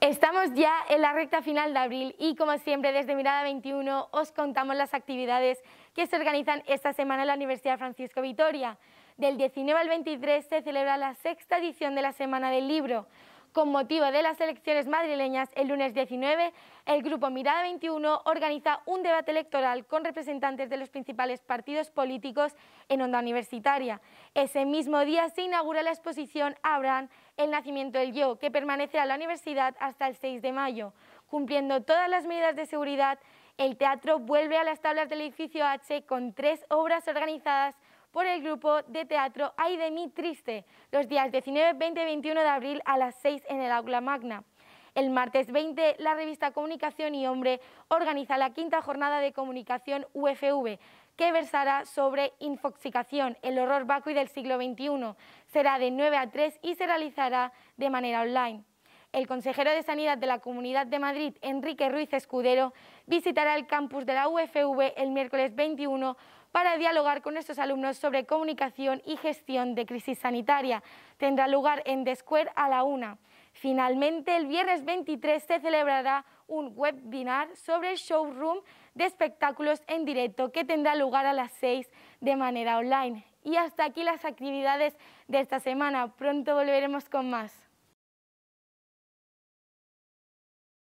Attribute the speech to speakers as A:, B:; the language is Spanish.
A: Estamos ya en la recta final de abril y como siempre desde Mirada 21 os contamos las actividades que se organizan esta semana en la Universidad Francisco Vitoria. Del 19 al 23 se celebra la sexta edición de la Semana del Libro, con motivo de las elecciones madrileñas, el lunes 19, el Grupo Mirada 21 organiza un debate electoral con representantes de los principales partidos políticos en Onda Universitaria. Ese mismo día se inaugura la exposición Abraham, el nacimiento del yo, que permanece en la universidad hasta el 6 de mayo. Cumpliendo todas las medidas de seguridad, el teatro vuelve a las tablas del edificio H con tres obras organizadas por el grupo de teatro Ay de mí triste, los días 19, 20 y 21 de abril a las 6 en el aula magna. El martes 20, la revista Comunicación y Hombre organiza la quinta jornada de comunicación UFV, que versará sobre infoxicación, el horror vacui del siglo XXI. Será de 9 a 3 y se realizará de manera online el consejero de Sanidad de la Comunidad de Madrid, Enrique Ruiz Escudero, visitará el campus de la UFV el miércoles 21 para dialogar con nuestros alumnos sobre comunicación y gestión de crisis sanitaria. Tendrá lugar en The Square a la una. Finalmente, el viernes 23 se celebrará un webinar sobre el showroom de espectáculos en directo que tendrá lugar a las 6 de manera online. Y hasta aquí las actividades de esta semana. Pronto volveremos con más.